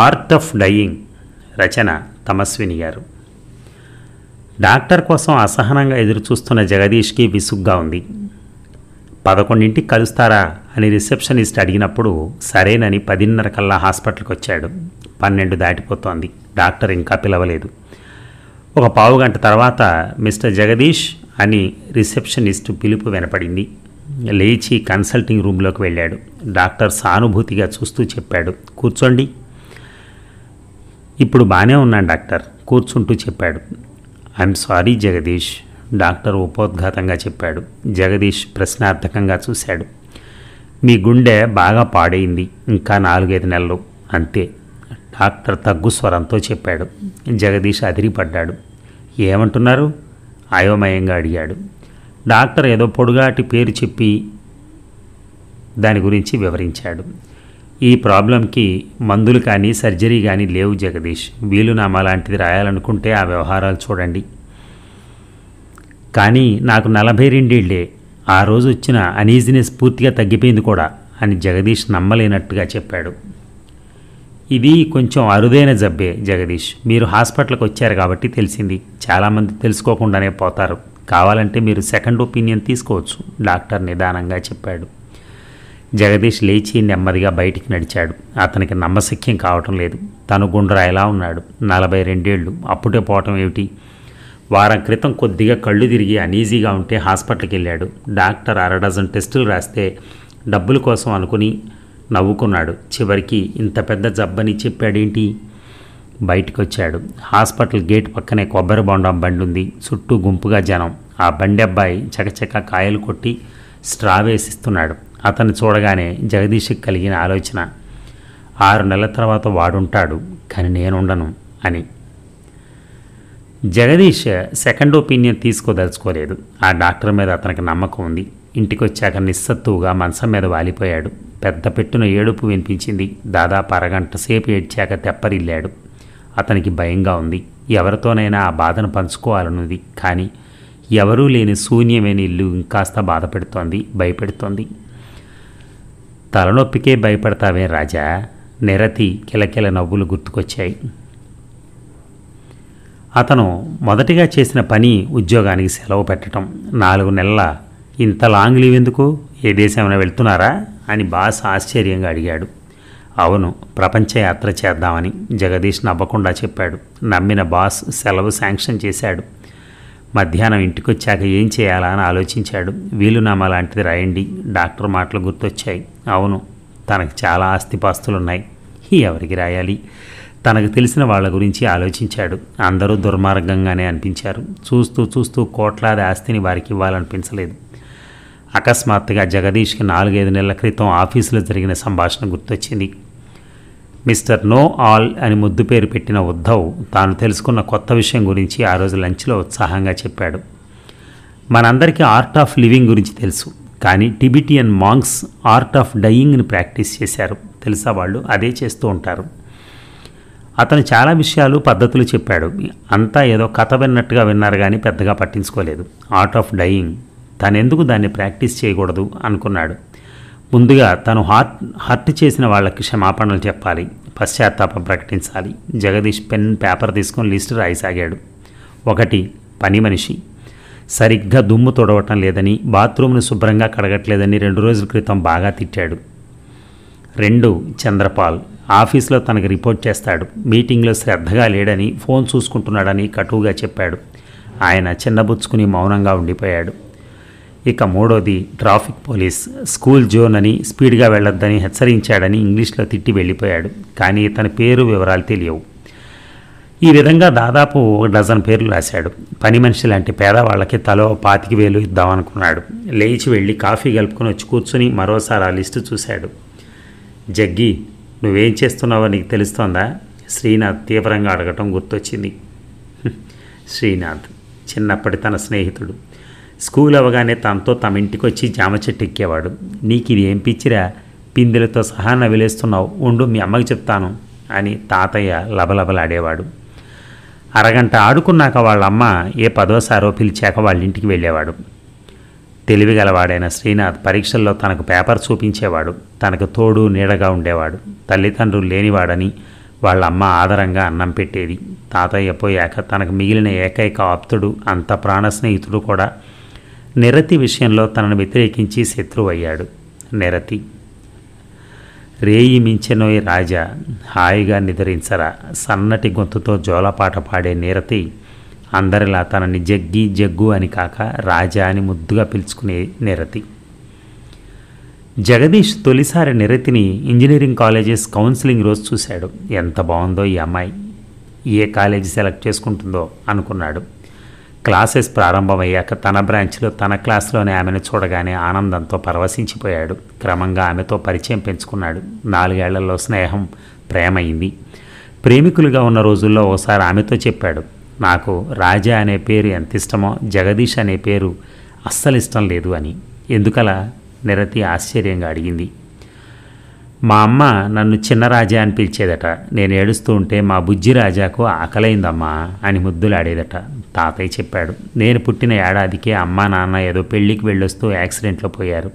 art of dying రచన తమస్విని గారు doctor కోసం అసహనంగా ఎదురుచూస్తున్న జగదీష్కి విసుగ్గా ఉంది పదకొండింటికి కలుస్తారా అని రిసెప్షనిస్ట్ అడిగినప్పుడు సరేనని పదిన్నర కల్లా హాస్పిటల్కి వచ్చాడు పన్నెండు దాటిపోతోంది డాక్టర్ ఇంకా పిలవలేదు ఒక పావుగంట తర్వాత మిస్టర్ జగదీష్ అని రిసెప్షనిస్ట్ పిలుపు వినపడింది లేచి కన్సల్టింగ్ రూమ్లోకి వెళ్ళాడు డాక్టర్ సానుభూతిగా చూస్తూ చెప్పాడు కూర్చోండి ఇప్పుడు బాగానే ఉన్నాను డాక్టర్ కూర్చుంటూ చెప్పాడు ఐఎమ్ సారీ జగదీష్ డాక్టర్ ఉపోద్ఘాతంగా చెప్పాడు జగదీష్ ప్రశ్నార్థకంగా చూశాడు మీ గుండె బాగా పాడైంది ఇంకా నాలుగైదు నెలలు అంతే డాక్టర్ తగ్గు స్వరంతో చెప్పాడు జగదీష్ అదిరిపడ్డాడు ఏమంటున్నారు అయోమయంగా అడిగాడు డాక్టర్ ఏదో పొడుగాటి పేరు చెప్పి దాని గురించి వివరించాడు ఈ ప్రాబ్లంకి మందులు కానీ సర్జరీ కానీ లేవు జగదీష్ వీలునామా లాంటిది రాయాలనుకుంటే ఆ వ్యవహారాలు చూడండి కానీ నాకు నలభై రెండేళ్లే ఆ రోజు వచ్చిన అనీజినెస్ పూర్తిగా తగ్గిపోయింది కూడా అని జగదీష్ నమ్మలేనట్టుగా చెప్పాడు ఇది కొంచెం అరుదైన జబ్బే జగదీష్ మీరు హాస్పిటల్కి వచ్చారు కాబట్టి తెలిసింది చాలామంది తెలుసుకోకుండానే పోతారు కావాలంటే మీరు సెకండ్ ఒపీనియన్ తీసుకోవచ్చు డాక్టర్ నిదానంగా చెప్పాడు జగదీష్ లేచి నెమ్మదిగా బయటికి నడిచాడు అతనికి నమ్మశక్యం కావటం లేదు తను గుండ్రా ఎలా ఉన్నాడు నలభై రెండేళ్లు అప్పుడే పోవటం ఏమిటి వారం క్రితం కొద్దిగా కళ్ళు తిరిగి అనీజీగా ఉంటే హాస్పిటల్కి వెళ్ళాడు డాక్టర్ అర డజన్ టెస్టులు రాస్తే డబ్బుల కోసం అనుకుని నవ్వుకున్నాడు చివరికి ఇంత పెద్ద జబ్బని చెప్పాడేంటి వచ్చాడు హాస్పిటల్ గేట్ పక్కనే కొబ్బరి బొండం బండి ఉంది చుట్టూ గుంపుగా జనం ఆ బండి అబ్బాయి చకచక కాయలు కొట్టి స్ట్రా వేసిస్తున్నాడు అతను చూడగానే జగదీష్కి కలిగిన ఆలోచన ఆరు నెలల తర్వాత వాడుంటాడు కానీ నేనుండను అని జగదీష్ సెకండ్ ఒపీనియన్ తీసుకోదలుచుకోలేదు ఆ డాక్టర్ మీద అతనికి నమ్మకం ఉంది ఇంటికొచ్చాక నిస్సత్తువుగా మంచం మీద వాలిపోయాడు పెద్ద పెట్టున ఏడుపు వినిపించింది దాదాపు అరగంట సేపు ఏడ్చాక తెప్పరిల్లాడు అతనికి భయంగా ఉంది ఎవరితోనైనా ఆ బాధను పంచుకోవాలనుంది కానీ ఎవరూ లేని శూన్యమైన ఇల్లు ఇంకాస్త బాధ పెడుతోంది భయపెడుతోంది తలనొప్పికే భయపడతావే రాజా నిరతి కిలకిల నవ్వులు గుర్తుకొచ్చాయి అతను మొదటిగా చేసిన పని ఉద్యోగానికి సెలవు పెట్టడం నాలుగు నెలల ఇంత లాంగ్ లీవ్ ఎందుకు ఏ దేశం ఏమైనా వెళ్తున్నారా అని బాస్ ఆశ్చర్యంగా అడిగాడు అవును ప్రపంచ యాత్ర చేద్దామని జగదీష్ నవ్వకుండా చెప్పాడు నమ్మిన బాస్ సెలవు శాంక్షన్ చేశాడు మధ్యాహ్నం ఇంటికొచ్చాక ఏం చేయాలా అని ఆలోచించాడు వీలునామా లాంటిది రాయండి డాక్టర్ మాటలు గుర్తొచ్చాయి అవును తనకు చాలా ఆస్తిపాస్తులున్నాయి ఎవరికి రాయాలి తనకు తెలిసిన వాళ్ళ గురించి ఆలోచించాడు అందరూ దుర్మార్గంగానే అనిపించారు చూస్తూ చూస్తూ కోట్లాది ఆస్తిని వారికి ఇవ్వాలనిపించలేదు అకస్మాత్తుగా జగదీష్కి నాలుగైదు నెలల క్రితం ఆఫీసులో జరిగిన సంభాషణ గుర్తొచ్చింది మిస్టర్ నో ఆల్ అని ముద్దు పేరు పెట్టిన ఉద్ధవ్ తాను తెలుసుకున్న కొత్త విషయం గురించి ఆ రోజు లంచ్లో ఉత్సాహంగా చెప్పాడు మనందరికీ ఆర్ట్ ఆఫ్ లివింగ్ గురించి తెలుసు కానీ టిబిటియన్ మాంగ్స్ ఆర్ట్ ఆఫ్ డయింగ్ని ప్రాక్టీస్ చేశారు తెలుసా వాళ్ళు అదే చేస్తూ ఉంటారు అతను చాలా విషయాలు పద్ధతులు చెప్పాడు అంతా ఏదో కథ విన్నట్టుగా విన్నారు కానీ పెద్దగా పట్టించుకోలేదు ఆర్ట్ ఆఫ్ డయింగ్ తనెందుకు దాన్ని ప్రాక్టీస్ చేయకూడదు అనుకున్నాడు ముందుగా తను హార్ట్ హర్ట్ చేసిన వాళ్ళకి క్షమాపణలు చెప్పాలి పశ్చాత్తాపం ప్రకటించాలి జగదీష్ పెన్ పేపర్ తీసుకొని లిస్టు రాయసాగాడు ఒకటి పని మనిషి సరిగ్గా దుమ్ము తొడవటం లేదని బాత్రూమ్ను శుభ్రంగా కడగట్లేదని రెండు రోజుల క్రితం బాగా తిట్టాడు రెండు చంద్రపాల్ ఆఫీస్లో తనకు రిపోర్ట్ చేస్తాడు మీటింగ్లో శ్రద్ధగా లేడని ఫోన్ చూసుకుంటున్నాడని కటువుగా చెప్పాడు ఆయన చిన్నబుచ్చుకుని మౌనంగా ఉండిపోయాడు ఇక మూడోది ట్రాఫిక్ పోలీస్ స్కూల్ జోన్ అని స్పీడ్గా వెళ్ళొద్దని హెచ్చరించాడని ఇంగ్లీష్లో తిట్టి వెళ్ళిపోయాడు కానీ తన పేరు వివరాలు తెలియవు ఈ విధంగా దాదాపు ఒక డజన్ పేర్లు రాశాడు పని మనిషి లాంటి పేదవాళ్ళకి తలో పాతికి వేలు ఇద్దామనుకున్నాడు లేచి వెళ్ళి కాఫీ కలుపుకొని వచ్చి కూర్చుని మరోసారి ఆ లిస్టు చూశాడు జగ్గి నువ్వేం చేస్తున్నావో నీకు తెలుస్తోందా శ్రీనాథ్ తీవ్రంగా అడగటం గుర్తొచ్చింది శ్రీనాథ్ చిన్నప్పటి తన స్నేహితుడు స్కూల్ అవగానే తనతో తమ ఇంటికి వచ్చి జామ చెట్టు ఎక్కేవాడు నీకు ఇది ఏం పిచ్చిరా పిందెలతో సహా నవ్విలేస్తున్నావు ఉండు మీ అమ్మకి చెప్తాను అని తాతయ్య లబలబలాడేవాడు అరగంట ఆడుకున్నాక వాళ్ళమ్మ ఏ పదోసారో పిలిచాక వాళ్ళ ఇంటికి వెళ్ళేవాడు తెలివిగలవాడైన శ్రీనాథ్ పరీక్షల్లో తనకు పేపర్ చూపించేవాడు తనకు తోడు నీడగా ఉండేవాడు తల్లిదండ్రులు లేనివాడని వాళ్ళ అమ్మ ఆదరంగా అన్నం పెట్టేది తాతయ్య పోయాక తనకు మిగిలిన ఏకైక ఆప్తుడు అంత ప్రాణ స్నేహితుడు కూడా నిరతి విషయంలో తనను వ్యతిరేకించి శత్రువయ్యాడు నిరతి రేయి మించెనోయ్ రాజా హాయిగా నిద్రించరా సన్నటి గొంతుతో జోలపాట పాడే నిరతి అందరిలా తనని జగ్గి జగ్గు అని కాక రాజా అని ముద్దుగా పిలుచుకునే నిరతి జగదీష్ తొలిసారి నిరతిని ఇంజనీరింగ్ కాలేజెస్ కౌన్సిలింగ్ రోజు చూశాడు ఎంత బాగుందో ఈ అమ్మాయి ఏ కాలేజీ సెలెక్ట్ చేసుకుంటుందో అనుకున్నాడు క్లాసెస్ ప్రారంభమయ్యాక తన బ్రాంచ్లో తన క్లాస్లోనే ఆమెను చూడగానే ఆనందంతో పరవశించిపోయాడు క్రమంగా ఆమెతో పరిచయం పెంచుకున్నాడు నాలుగేళ్లలో స్నేహం ప్రేమైంది ప్రేమికులుగా ఉన్న రోజుల్లో ఓసారి ఆమెతో చెప్పాడు నాకు రాజా అనే పేరు ఎంత ఇష్టమో జగదీష్ అనే పేరు అస్సలు ఇష్టం లేదు అని ఎందుకలా నిరతి ఆశ్చర్యంగా అడిగింది మా అమ్మ నన్ను చిన్న రాజా అని పిలిచేదట నేను ఏడుస్తూ ఉంటే మా బుజ్జి రాజాకు ఆకలైందమ్మా అని ముద్దులాడేదట తాతయ్య చెప్పాడు నేను పుట్టిన ఏడాదికే అమ్మ నాన్న ఏదో పెళ్ళికి వెళ్ళొస్తూ యాక్సిడెంట్లో పోయారు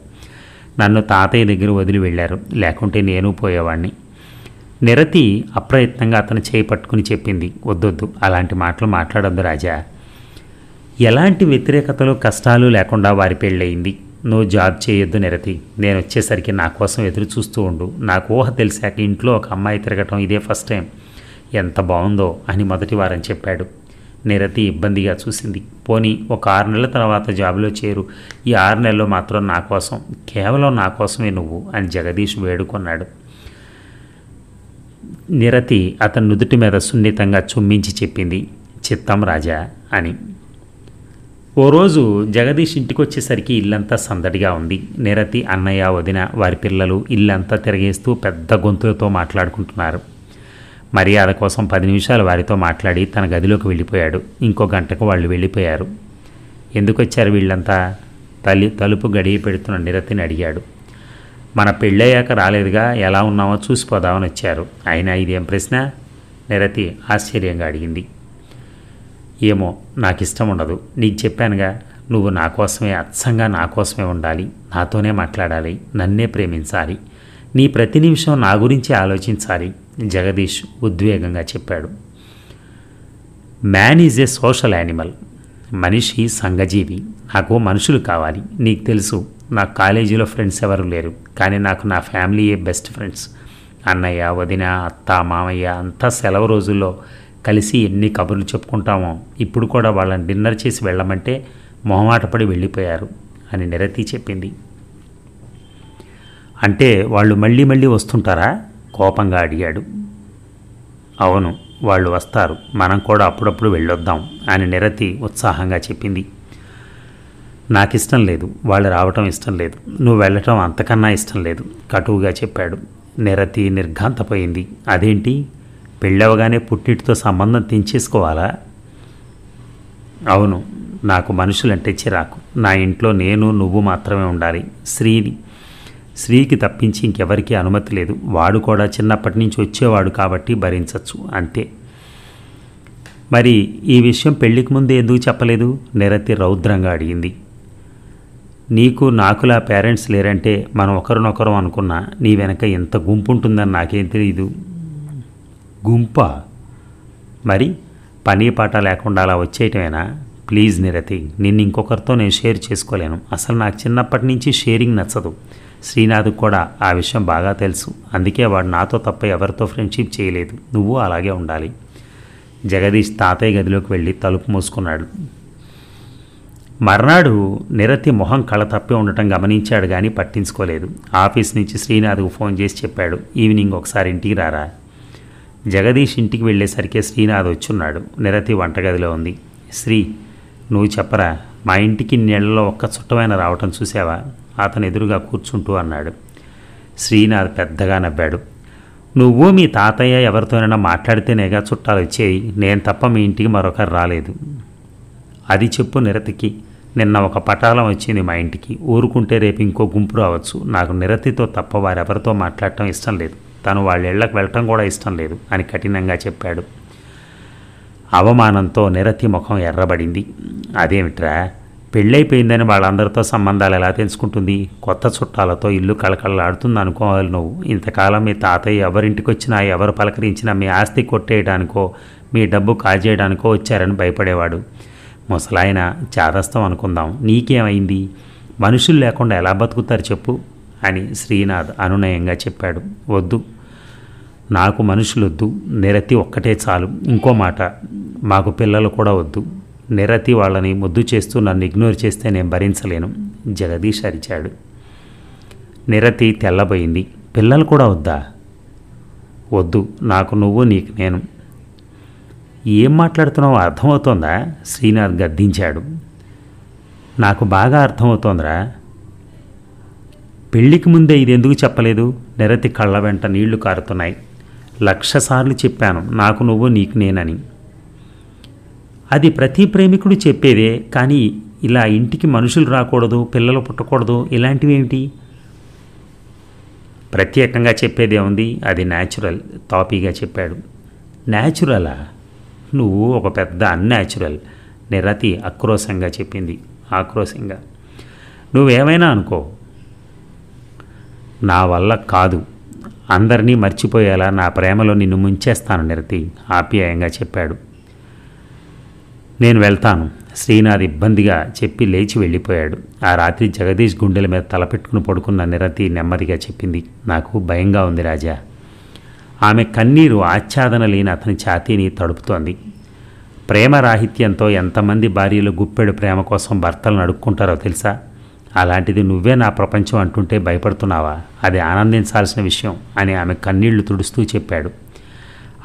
నన్ను తాతయ్య దగ్గర వదిలి వెళ్ళారు లేకుంటే నేను పోయేవాడిని నిరతి అప్రయత్నంగా అతను చేయి పట్టుకుని చెప్పింది వద్దొద్దు అలాంటి మాటలు మాట్లాడొద్దు రాజా ఎలాంటి వ్యతిరేకతలు కష్టాలు లేకుండా వారి పెళ్ళయింది నువ్వు జాబ్ చేయొద్దు నిరతి నేను వచ్చేసరికి నా కోసం ఎదురు చూస్తూ ఉండు నాకు ఊహ తెలిసాక ఇంట్లో ఒక అమ్మాయి తిరగటం ఇదే ఫస్ట్ టైం ఎంత బాగుందో అని మొదటి వారం చెప్పాడు నిరతి ఇబ్బందిగా చూసింది పోనీ ఒక ఆరు నెలల తర్వాత జాబులో చేరు ఈ ఆరు నెలల్లో మాత్రం నా కోసం కేవలం నా కోసమే నువ్వు అని జగదీష్ వేడుకొన్నాడు నిరతి అతని నుదుటి మీద సున్నితంగా చుమ్మించి చెప్పింది చిత్తం రాజా అని ఓ రోజు జగదీష్ ఇంటికి వచ్చేసరికి ఇల్లంతా సందడిగా ఉంది నిరతి అన్నయ్య వదిన వారి పిల్లలు ఇల్లంతా తిరగేస్తూ పెద్ద గొంతులతో మాట్లాడుకుంటున్నారు మర్యాద కోసం పది నిమిషాలు వారితో మాట్లాడి తన గదిలోకి వెళ్ళిపోయాడు ఇంకో గంటకు వాళ్ళు వెళ్ళిపోయారు ఎందుకు వచ్చారు వీళ్ళంతా తల్లి తలుపు గడియ పెడుతున్న నిరతిని అడిగాడు మన పెళ్ళయ్యాక రాలేదుగా ఎలా ఉన్నామో చూసిపోదామని వచ్చారు అయినా ఇదేం ప్రశ్న నిరతి ఆశ్చర్యంగా అడిగింది ఏమో నాకు ఇష్టం ఉండదు నీకు చెప్పానుగా నువ్వు నా కోసమే అచ్చంగా నా కోసమే ఉండాలి నాతోనే మాట్లాడాలి నన్నే ప్రేమించాలి నీ ప్రతి నిమిషం నా గురించి ఆలోచించాలి జగదీష్ ఉద్వేగంగా చెప్పాడు man is a social animal మనిషి సంఘజీవి నాకు మనుషులు కావాలి నీకు తెలుసు నా కాలేజీలో ఫ్రెండ్స్ ఎవరు లేరు కానీ నాకు నా ఫ్యామిలీయే బెస్ట్ ఫ్రెండ్స్ అన్నయ్య వదిన అత్త మామయ్య అంతా సెలవు రోజుల్లో కలిసి ఎన్ని కబుర్లు చెప్పుకుంటామో ఇప్పుడు కూడా వాళ్ళని డిన్నర్ చేసి వెళ్ళమంటే మొహమాటపడి వెళ్ళిపోయారు అని నిరతి చెప్పింది అంటే వాళ్ళు మళ్ళీ మళ్ళీ వస్తుంటారా కోపంగా అడిగాడు అవును వాళ్ళు వస్తారు మనం కూడా అప్పుడప్పుడు వెళ్ళొద్దాం అని నిరతి ఉత్సాహంగా చెప్పింది నాకు ఇష్టం లేదు వాళ్ళు రావటం ఇష్టం లేదు నువ్వు వెళ్ళటం అంతకన్నా ఇష్టం లేదు కటువుగా చెప్పాడు నిరతి నిర్ఘాంతపోయింది అదేంటి పెళ్ళవగానే పుట్టిటితో సంబంధం తెంచేసుకోవాలా అవును నాకు మనుషులంటే చిరాకు నా ఇంట్లో నేను నువ్వు మాత్రమే ఉండాలి స్త్రీని స్త్రీకి తప్పించి ఇంకెవరికీ అనుమతి లేదు వాడు కూడా చిన్నప్పటి నుంచి వచ్చేవాడు కాబట్టి భరించవచ్చు అంతే మరి ఈ విషయం పెళ్లికి ముందు ఎందుకు చెప్పలేదు నిరతి రౌద్రంగా అడిగింది నీకు నాకులా పేరెంట్స్ లేరంటే మనం ఒకరినొకరం అనుకున్నా నీ వెనక ఎంత గుంపు ఉంటుందని నాకేం తెలియదు గుంప మరి పని పాట లేకుండా అలా వచ్చేయటమేనా ప్లీజ్ నిరతి నిన్ను ఇంకొకరితో నేను షేర్ చేసుకోలేను అసలు నాకు చిన్నప్పటి నుంచి షేరింగ్ నచ్చదు శ్రీనాథ్ కూడా ఆ విషయం బాగా తెలుసు అందుకే వాడు నాతో తప్ప ఎవరితో ఫ్రెండ్షిప్ చేయలేదు నువ్వు అలాగే ఉండాలి జగదీష్ తాతయ్య గదిలోకి వెళ్ళి తలుపు మూసుకున్నాడు మర్నాడు నిరతి మొహం కళ తప్పి ఉండటం గమనించాడు కానీ పట్టించుకోలేదు ఆఫీస్ నుంచి శ్రీనాథ్కు ఫోన్ చేసి చెప్పాడు ఈవినింగ్ ఒకసారి ఇంటికి రారా జగదీష్ ఇంటికి వెళ్ళేసరికి శ్రీనాథ్ వచ్చున్నాడు నిరతి వంటగదిలో ఉంది శ్రీ నువ్వు చెప్పరా మా ఇంటికి నీళ్ళలో ఒక్క చుట్టమైన రావటం చూసావా అతను ఎదురుగా కూర్చుంటూ అన్నాడు శ్రీనాథ్ పెద్దగా నవ్వాడు నువ్వు మీ తాతయ్య ఎవరితోనైనా మాట్లాడితేనేగా చుట్టాలు వచ్చేయి నేను తప్ప మీ ఇంటికి మరొకరు రాలేదు అది చెప్పు నిరతికి నిన్న ఒక పటాలం వచ్చింది మా ఇంటికి ఊరుకుంటే రేపు ఇంకో గుంపు రావచ్చు నాకు నిరతితో తప్ప వారెవరితో మాట్లాడటం ఇష్టం లేదు తను వాళ్ళ ఇళ్లకు వెళ్ళటం కూడా ఇష్టం లేదు అని కఠినంగా చెప్పాడు అవమానంతో నిరతి ముఖం ఎర్రబడింది అదేమిట్రా పెళ్ళైపోయిందని వాళ్ళందరితో సంబంధాలు ఎలా తెలుసుకుంటుంది కొత్త చుట్టాలతో ఇల్లు కళకళలాడుతుంది అనుకోవాలి నువ్వు ఇంతకాలం మీ తాతయ్య ఎవరింటికి వచ్చినా ఎవరు పలకరించినా మీ ఆస్తి కొట్టేయడానికో మీ డబ్బు కాజేయడానికో వచ్చారని భయపడేవాడు ముసలాయన చాదస్తం అనుకుందాం నీకేమైంది మనుషులు లేకుండా ఎలా బతుకుతారు చెప్పు అని శ్రీనాథ్ అనునయంగా చెప్పాడు వద్దు నాకు మనుషులు వద్దు నిరతి ఒక్కటే చాలు ఇంకో మాట మాకు పిల్లలు కూడా వద్దు నిరతి వాళ్ళని ముద్దు చేస్తూ నన్ను ఇగ్నోర్ చేస్తే నేను భరించలేను జగదీష్ అరిచాడు నిరతి తెల్లబోయింది పిల్లలు కూడా వద్దా వద్దు నాకు నువ్వు నీకు నేను ఏం మాట్లాడుతున్నావు అర్థమవుతోందా శ్రీనాథ్ గద్దించాడు నాకు బాగా అర్థమవుతోందిరా పెళ్లికి ముందే ఇది ఎందుకు చెప్పలేదు నిరతి కళ్ళ వెంట నీళ్లు కారుతున్నాయి లక్షసార్లు చెప్పాను నాకు నువ్వు నీకు నేనని అది ప్రతి ప్రేమికుడు చెప్పేదే కానీ ఇలా ఇంటికి మనుషులు రాకూడదు పిల్లలు పుట్టకూడదు ఇలాంటివేమిటి ప్రత్యేకంగా చెప్పేదే ఉంది అది న్యాచురల్ తాపీగా చెప్పాడు న్యాచురలా నువ్వు ఒక పెద్ద అన్యాచురల్ నిరతి ఆక్రోశంగా చెప్పింది ఆక్రోశంగా నువ్వేమైనా అనుకో నా వల్ల కాదు అందరినీ మర్చిపోయేలా నా ప్రేమలో నిన్ను ముంచేస్తాను నిరతి ఆప్యాయంగా చెప్పాడు నేను వెళ్తాను శ్రీనాథ్ ఇబ్బందిగా చెప్పి లేచి వెళ్ళిపోయాడు ఆ రాత్రి జగదీష్ గుండెల మీద తలపెట్టుకుని పడుకున్న నిరతి నెమ్మదిగా చెప్పింది నాకు భయంగా ఉంది రాజా ఆమె కన్నీరు ఆచ్ఛాదన లేని అతని ఛాతీని తడుపుతోంది ప్రేమ రాహిత్యంతో ఎంతమంది భార్యలు గుప్పెడు ప్రేమ కోసం భర్తలు నడుక్కుంటారో తెలుసా అలాంటిది నువ్వే నా ప్రపంచం అంటుంటే భయపడుతున్నావా అది ఆనందించాల్సిన విషయం అని ఆమె కన్నీళ్లు తుడుస్తూ చెప్పాడు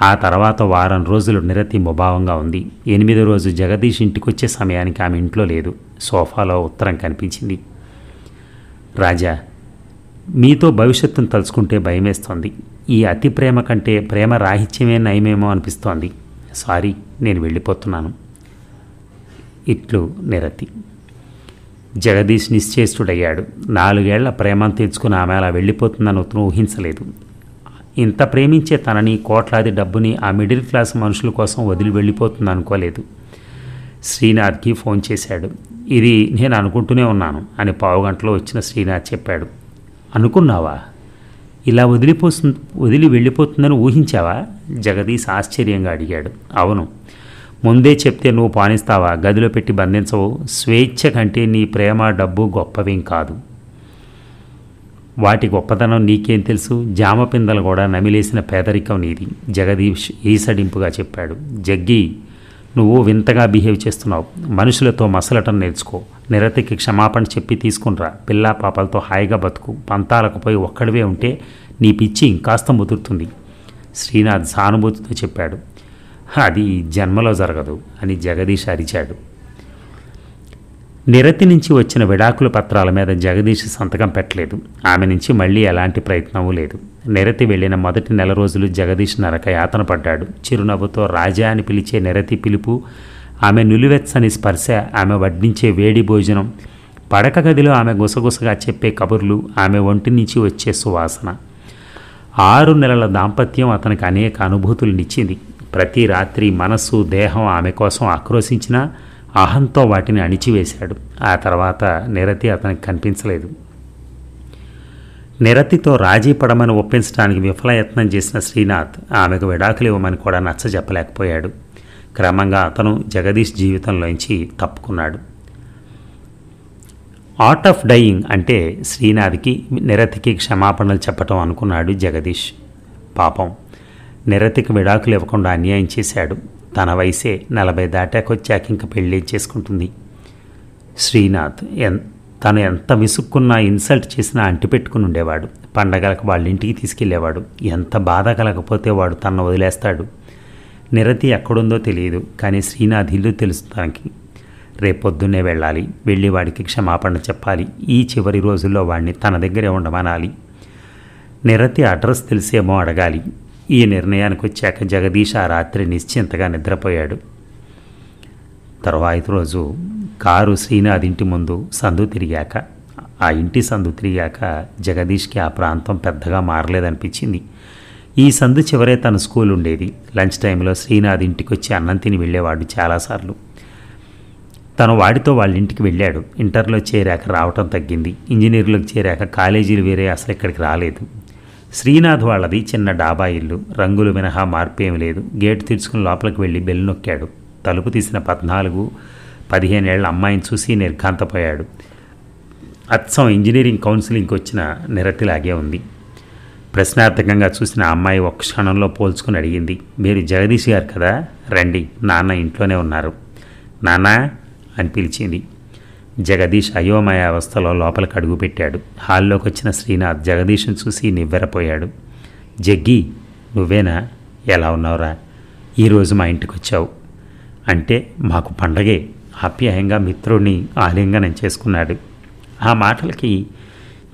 ఆ తర్వాత వారం రోజులు నిరతి ముభావంగా ఉంది ఎనిమిదో రోజు జగదీష్ ఇంటికి వచ్చే సమయానికి ఆమె ఇంట్లో లేదు సోఫాలో ఉత్తరం కనిపించింది రాజా మీతో భవిష్యత్తును తలుచుకుంటే భయమేస్తోంది ఈ అతి ప్రేమ కంటే ప్రేమ రాహిత్యమే నయమేమో అనిపిస్తోంది సారీ నేను వెళ్ళిపోతున్నాను ఇట్లు నిరతి జగదీష్ నిశ్చేష్టుడయ్యాడు నాలుగేళ్ల ప్రేమను తెచ్చుకుని ఆమె అలా వెళ్ళిపోతుందని అతను ఊహించలేదు ఇంత ప్రేమించే తనని కోట్లాది డబ్బుని ఆ మిడిల్ క్లాస్ మనుషుల కోసం వదిలి వెళ్ళిపోతుంది అనుకోలేదు శ్రీనాథ్కి ఫోన్ చేశాడు ఇది నేను అనుకుంటూనే ఉన్నాను అని పావుగంటలో వచ్చిన శ్రీనాథ్ చెప్పాడు అనుకున్నావా ఇలా వదిలిపోతు వదిలి వెళ్ళిపోతుందని ఊహించావా జగదీష్ ఆశ్చర్యంగా అడిగాడు అవును ముందే చెప్తే నువ్వు పానిస్తావా గదిలో పెట్టి బంధించవు స్వేచ్ఛ కంటే నీ ప్రేమ డబ్బు గొప్పవేం కాదు వాటి గొప్పతనం నీకేం తెలుసు జామ పిందలు కూడా నమిలేసిన పేదరికం నీది జగదీష్ ఈసడింపుగా చెప్పాడు జగ్గి నువ్వు వింతగా బిహేవ్ చేస్తున్నావు మనుషులతో మసలటం నేర్చుకో నిరతికి క్షమాపణ చెప్పి తీసుకునిరా పిల్లా పాపలతో హాయిగా బతుకు పంతాలకు పోయి ఒక్కడివే ఉంటే నీ పిచ్చి ఇంకాస్త ముదురుతుంది శ్రీనాథ్ సానుభూతితో చెప్పాడు అది జన్మలో జరగదు అని జగదీష్ అరిచాడు నిరతి నుంచి వచ్చిన విడాకుల పత్రాల మీద జగదీష్ సంతకం పెట్టలేదు ఆమె నుంచి మళ్ళీ ఎలాంటి ప్రయత్నమూ లేదు నిరతి వెళ్ళిన మొదటి నెల రోజులు జగదీష్ నరక యాతన పడ్డాడు చిరునవ్వుతో రాజా అని పిలిచే నిరతి పిలుపు ఆమె నులివెచ్చని స్పర్శ ఆమె వడ్డించే వేడి భోజనం పడక గదిలో ఆమె గుసగుసగా చెప్పే కబుర్లు ఆమె ఒంటి నుంచి వచ్చే సువాసన ఆరు నెలల దాంపత్యం అతనికి అనేక అనుభూతులనిచ్చింది ప్రతి రాత్రి మనస్సు దేహం ఆమె కోసం ఆక్రోశించినా అహంతో వాటిని అణిచివేశాడు ఆ తర్వాత నిరతి అతనికి కనిపించలేదు నిరతితో రాజీ పడమని ఒప్పించడానికి విఫలయత్నం చేసిన శ్రీనాథ్ ఆమెకు విడాకులు ఇవ్వమని కూడా నచ్చ చెప్పలేకపోయాడు క్రమంగా అతను జగదీష్ జీవితంలోంచి తప్పుకున్నాడు ఆర్ట్ ఆఫ్ డయింగ్ అంటే శ్రీనాథ్కి నిరతికి క్షమాపణలు చెప్పటం అనుకున్నాడు జగదీష్ పాపం నిరతికి విడాకులు ఇవ్వకుండా అన్యాయం చేశాడు తన వయసే నలభై దాటాకొచ్చాక ఇంక పెళ్ళి చేసుకుంటుంది శ్రీనాథ్ ఎన్ తను ఎంత విసుక్కున్నా ఇన్సల్ట్ చేసినా అంటిపెట్టుకుని ఉండేవాడు పండగలకు వాళ్ళ ఇంటికి తీసుకెళ్లేవాడు ఎంత బాధ కలగకపోతే వాడు తన వదిలేస్తాడు నిరతి ఎక్కడుందో తెలియదు కానీ శ్రీనాథ్ ఇల్లు తెలుసు తనకి రేపొద్దున్నే వెళ్ళాలి వెళ్ళి వాడికి క్షమాపణ చెప్పాలి ఈ చివరి రోజుల్లో వాడిని తన దగ్గరే ఉండమనాలి నిరతి అడ్రస్ తెలిసేమో అడగాలి ఈ నిర్ణయానికి వచ్చాక జగదీష్ ఆ రాత్రి నిశ్చింతగా నిద్రపోయాడు తర్వాత రోజు కారు శ్రీనాథ్ ఇంటి ముందు సందు తిరిగాక ఆ ఇంటి సందు తిరిగాక జగదీష్కి ఆ ప్రాంతం పెద్దగా మారలేదనిపించింది ఈ సందు చివరే తన స్కూల్ ఉండేది లంచ్ టైంలో శ్రీనాథ్ ఇంటికి వచ్చి అన్నం తిని వెళ్ళేవాడు చాలాసార్లు తను వాడితో వాళ్ళ ఇంటికి వెళ్ళాడు ఇంటర్లో చేరాక రావటం తగ్గింది ఇంజనీర్లకు చేరాక కాలేజీలు వేరే అసలు ఇక్కడికి రాలేదు శ్రీనాథ్ వాళ్ళది చిన్న డాబా ఇల్లు రంగులు మినహా మార్పేం లేదు గేటు తీర్చుకుని లోపలికి వెళ్ళి బెల్లు నొక్కాడు తలుపు తీసిన పద్నాలుగు పదిహేనేళ్ల అమ్మాయిని చూసి నిర్ఘాంతపోయాడు అత్సం ఇంజనీరింగ్ కౌన్సిలింగ్కి వచ్చిన నిరతిలాగే ఉంది ప్రశ్నార్థకంగా చూసిన అమ్మాయి ఒక క్షణంలో పోల్చుకుని అడిగింది మీరు జగదీష్ గారు కదా రండి నాన్న ఇంట్లోనే ఉన్నారు నాన్న అని పిలిచింది జగదీష్ అయోమయ అవస్థలో లోపలికి అడుగుపెట్టాడు హాల్లోకి వచ్చిన శ్రీనాథ్ జగదీష్ను చూసి నివ్వెరపోయాడు జగ్గి నువ్వేనా ఎలా ఉన్నావురా ఈరోజు మా ఇంటికి వచ్చావు అంటే మాకు పండగే ఆప్యాయంగా మిత్రుడిని ఆలింగనం చేసుకున్నాడు ఆ మాటలకి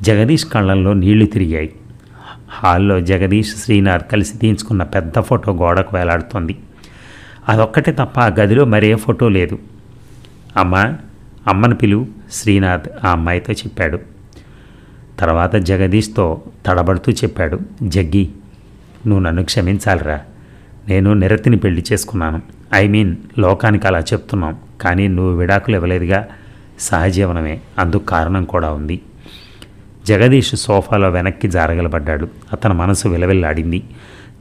జగదీష్ కళ్ళల్లో నీళ్లు తిరిగాయి హాల్లో జగదీష్ శ్రీనాథ్ కలిసి తీయించుకున్న పెద్ద ఫోటో గోడకు వేలాడుతోంది అదొక్కటే తప్ప ఆ గదిలో మరే ఫోటో లేదు అమ్మా అమ్మని పిలువు శ్రీనాథ్ ఆ అమ్మాయితో చెప్పాడు తర్వాత జగదీష్తో తడబడుతూ చెప్పాడు జగ్గి నువ్వు నన్ను క్షమించాలిరా నేను నిరతిని పెళ్లి చేసుకున్నాను ఐ మీన్ లోకానికి అలా చెప్తున్నాం కానీ నువ్వు విడాకులు ఇవ్వలేదుగా సహజీవనమే అందుకు కారణం కూడా ఉంది జగదీష్ సోఫాలో వెనక్కి జారగలబడ్డాడు అతని మనసు విలవిల్లాడింది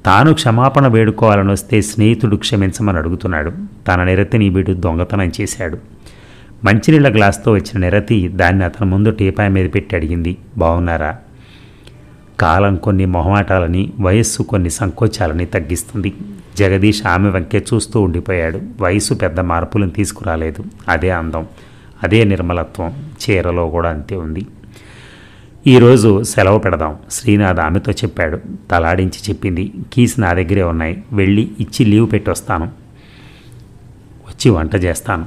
తాను క్షమాపణ వేడుకోవాలని వస్తే స్నేహితుడు క్షమించమని అడుగుతున్నాడు తన నిరతిని వీడు దొంగతనం చేశాడు మంచినీళ్ళ గ్లాస్తో వచ్చిన నిరతి దాన్ని అతని ముందు టీపాయ మీద పెట్టి అడిగింది బాగున్నారా కాలం కొన్ని మొహమాటాలని వయస్సు కొన్ని సంకోచాలని తగ్గిస్తుంది జగదీష్ ఆమె వంకే చూస్తూ ఉండిపోయాడు వయసు పెద్ద మార్పులను తీసుకురాలేదు అదే అందం అదే నిర్మలత్వం చీరలో కూడా అంతే ఉంది ఈరోజు సెలవు పెడదాం శ్రీనాథ్ ఆమెతో చెప్పాడు తలాడించి చెప్పింది కీస్ నా దగ్గరే ఉన్నాయి వెళ్ళి ఇచ్చి లీవ్ పెట్టి వస్తాను వచ్చి వంట చేస్తాను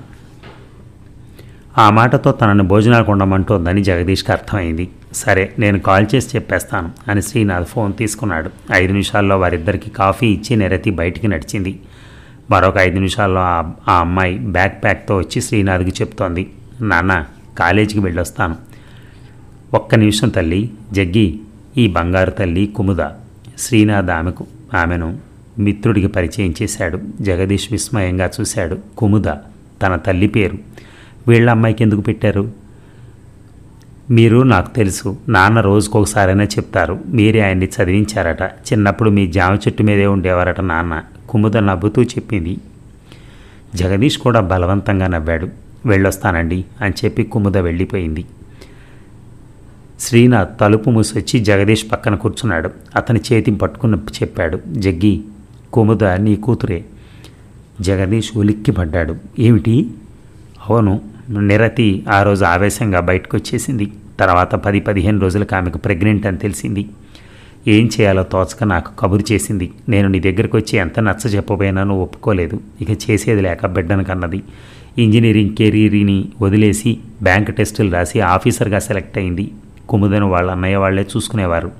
ఆ మాటతో తనని భోజనాలు ఉండమంటోందని జగదీష్కి అర్థమైంది సరే నేను కాల్ చేసి చెప్పేస్తాను అని శ్రీనాథ్ ఫోన్ తీసుకున్నాడు ఐదు నిమిషాల్లో వారిద్దరికి కాఫీ ఇచ్చి నెరతి బయటికి నడిచింది మరొక ఐదు నిమిషాల్లో ఆ అమ్మాయి బ్యాక్ ప్యాక్తో వచ్చి శ్రీనాథ్కి చెప్తోంది నాన్న కాలేజీకి వెళ్ళొస్తాను ఒక్క నిమిషం తల్లి జగ్గి ఈ బంగారు తల్లి కుముద శ్రీనాథ్ ఆమెకు ఆమెను మిత్రుడికి పరిచయం చేశాడు జగదీష్ విస్మయంగా చూశాడు కుముద తన తల్లి పేరు వీళ్ళ అమ్మాయికి ఎందుకు పెట్టారు మీరు నాకు తెలుసు నాన్న రోజుకొకసారైనా చెప్తారు మీరే ఆయన్ని చదివించారట చిన్నప్పుడు మీ జామ చెట్టు మీదే ఉండేవారట నాన్న కుముద నవ్వుతూ చెప్పింది జగదీష్ కూడా బలవంతంగా నవ్వాడు వెళ్ళొస్తానండి అని చెప్పి కుముద వెళ్ళిపోయింది శ్రీనాథ్ తలుపు మూసొచ్చి జగదీష్ పక్కన కూర్చున్నాడు అతని చేతిని పట్టుకుని చెప్పాడు జగ్గి కుముద నీ కూతురే జగదీష్ ఉలిక్కిపడ్డాడు ఏమిటి అవును నిరతి ఆ రోజు ఆవేశంగా బయటకు వచ్చేసింది తర్వాత పది పదిహేను రోజులకు ఆమెకు ప్రెగ్నెంట్ అని తెలిసింది ఏం చేయాలో తోచక నాకు కబురు చేసింది నేను నీ దగ్గరకు వచ్చి ఎంత నచ్చ చెప్పబోయానో ఒప్పుకోలేదు ఇక చేసేది లేక బిడ్డను కన్నది ఇంజనీరింగ్ కెరీర్ని వదిలేసి బ్యాంక్ టెస్టులు రాసి ఆఫీసర్గా సెలెక్ట్ అయింది కుముదను వాళ్ళ అన్నయ్య వాళ్లే చూసుకునేవారు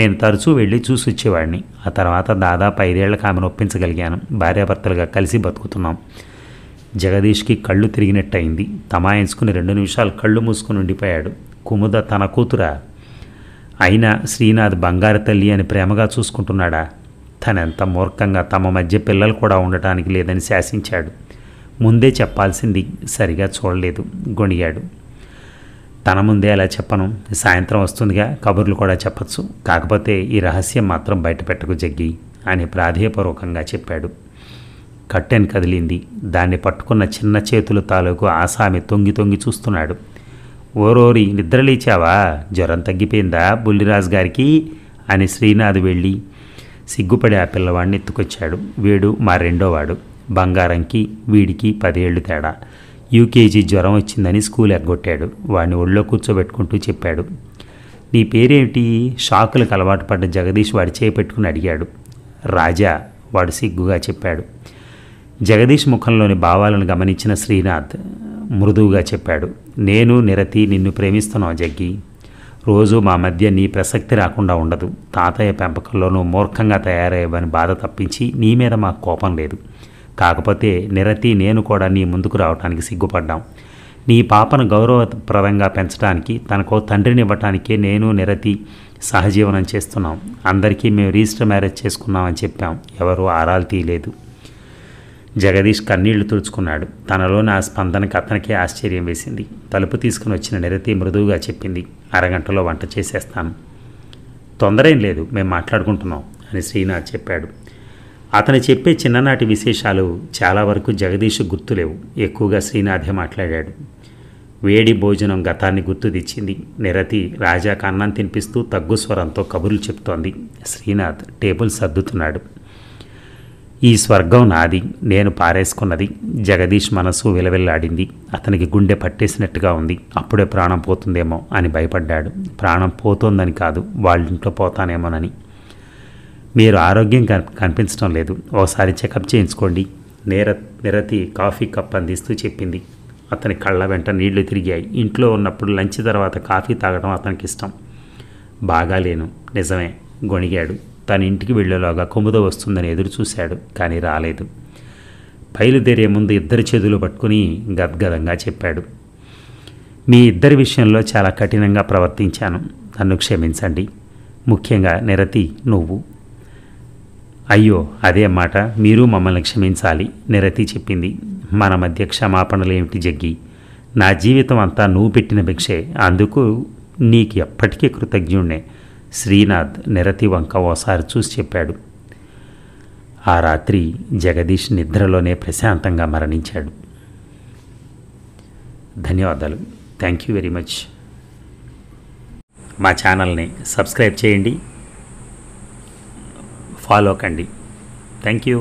నేను తరచూ వెళ్ళి చూసి వచ్చేవాడిని ఆ తర్వాత దాదాపు ఐదేళ్లకు ఆమెను ఒప్పించగలిగాను భార్యాభర్తలుగా కలిసి బతుకుతున్నాం జగదీష్కి కళ్ళు తిరిగినట్టయింది తమాయించుకుని రెండు నిమిషాలు కళ్ళు మూసుకుని ఉండిపోయాడు కుముద తన కూతురా అయినా శ్రీనాథ్ బంగారు తల్లి అని ప్రేమగా చూసుకుంటున్నాడా తనెంత మూర్ఖంగా తమ మధ్య పిల్లలు కూడా ఉండటానికి లేదని శాసించాడు ముందే చెప్పాల్సింది సరిగా చూడలేదు గొణిగాడు తన ముందే అలా చెప్పను సాయంత్రం వస్తుందిగా కబుర్లు కూడా చెప్పచ్చు కాకపోతే ఈ రహస్యం మాత్రం బయటపెట్టకు జగ్గి అని ప్రాధేయపూర్వకంగా చెప్పాడు కట్టెన్ కదిలింది దాన్ని పట్టుకున్న చిన్న చేతులు తాలూకు ఆసామి తొంగి తొంగి చూస్తున్నాడు ఓరోరి నిద్రలేచావా జ్వరం తగ్గిపోయిందా బుల్లిరాజు గారికి అని శ్రీనాథ్ వెళ్ళి సిగ్గుపడి ఆ పిల్లవాడిని ఎత్తుకొచ్చాడు వీడు మా రెండోవాడు బంగారంకి వీడికి పదేళ్లు తేడా యూకేజీ జ్వరం వచ్చిందని స్కూల్ ఎగ్గొట్టాడు వాడిని ఒళ్ళో కూర్చోబెట్టుకుంటూ చెప్పాడు నీ పేరేమిటి షాకులకు అలవాటు పడ్డ జగదీష్ వాడి చేపెట్టుకుని అడిగాడు రాజా వాడు సిగ్గుగా చెప్పాడు జగదీష్ ముఖంలోని భావాలను గమనించిన శ్రీనాథ్ మృదువుగా చెప్పాడు నేను నిరతి నిన్ను ప్రేమిస్తున్నావు జగ్గి రోజు మా మధ్య నీ ప్రసక్తి రాకుండా ఉండదు తాతయ్య పెంపకంలోనూ మూర్ఖంగా తయారయ్యవని బాధ తప్పించి నీ మీద మాకు కోపం లేదు కాకపోతే నిరతి నేను కూడా నీ ముందుకు రావడానికి సిగ్గుపడ్డాం నీ పాపను గౌరవప్రదంగా పెంచడానికి తనకు తండ్రినివ్వటానికే నేను నిరతి సహజీవనం చేస్తున్నాం అందరికీ మేము రిజిస్టర్ మ్యారేజ్ చేసుకున్నామని చెప్పాం ఎవరూ ఆరాలు తీయలేదు జగదీష్ కన్నీళ్లు తుడుచుకున్నాడు తనలోని ఆ స్పందనకి అతనికి ఆశ్చర్యం వేసింది తలుపు తీసుకుని వచ్చిన నిరతి మృదువుగా చెప్పింది అరగంటలో వంట చేసేస్తాను తొందర ఏం లేదు మేము మాట్లాడుకుంటున్నాం అని శ్రీనాథ్ చెప్పాడు అతను చెప్పే చిన్ననాటి విశేషాలు చాలా వరకు జగదీష్ గుర్తులేవు ఎక్కువగా శ్రీనాథే మాట్లాడాడు వేడి భోజనం గతాన్ని గుర్తు తెచ్చింది నిరతి రాజాకు అన్నం తినిపిస్తూ తగ్గు స్వరంతో కబుర్లు చెప్తోంది శ్రీనాథ్ టేబుల్ సర్దుతున్నాడు ఈ స్వర్గం నాది నేను పారేసుకున్నది జగదీష్ మనసు విలవిల్లాడింది అతనికి గుండె పట్టేసినట్టుగా ఉంది అప్పుడే ప్రాణం పోతుందేమో అని భయపడ్డాడు ప్రాణం పోతోందని కాదు వాళ్ళింట్లో పోతానేమోనని మీరు ఆరోగ్యం కనిపించడం లేదు ఓసారి చెకప్ చేయించుకోండి నేర నిరతి కాఫీ కప్ అందిస్తూ చెప్పింది అతని కళ్ళ వెంట నీళ్లు తిరిగాయి ఇంట్లో ఉన్నప్పుడు లంచ్ తర్వాత కాఫీ తాగడం అతనికి ఇష్టం బాగాలేను నిజమే గొణిగాడు తన ఇంటికి వెళ్లేలోగా కొమ్ముద వస్తుందని ఎదురుచూశాడు కానీ రాలేదు బయలుదేరే ముందు ఇద్దరి చేతులు పట్టుకుని గద్గదంగా చెప్పాడు మీ ఇద్దరి విషయంలో చాలా కఠినంగా ప్రవర్తించాను నన్ను క్షమించండి ముఖ్యంగా నిరతి నువ్వు అయ్యో అదే మాట మీరు మమ్మల్ని క్షమించాలి నిరతి చెప్పింది మన మధ్య క్షమాపణలేమిటి జగ్గి నా జీవితం అంతా నువ్వు పెట్టిన భిక్షే అందుకు నీకు ఎప్పటికీ కృతజ్ఞుణ్ణే శ్రీనాథ్ నిరతి వంక ఓసారి చూసి చెప్పాడు ఆ రాత్రి జగదీష్ నిద్రలోనే ప్రశాంతంగా మరణించాడు ధన్యవాదాలు థ్యాంక్ యూ వెరీ మచ్ మా ఛానల్ని సబ్స్క్రైబ్ చేయండి ఫాలో కండి థ్యాంక్ యూ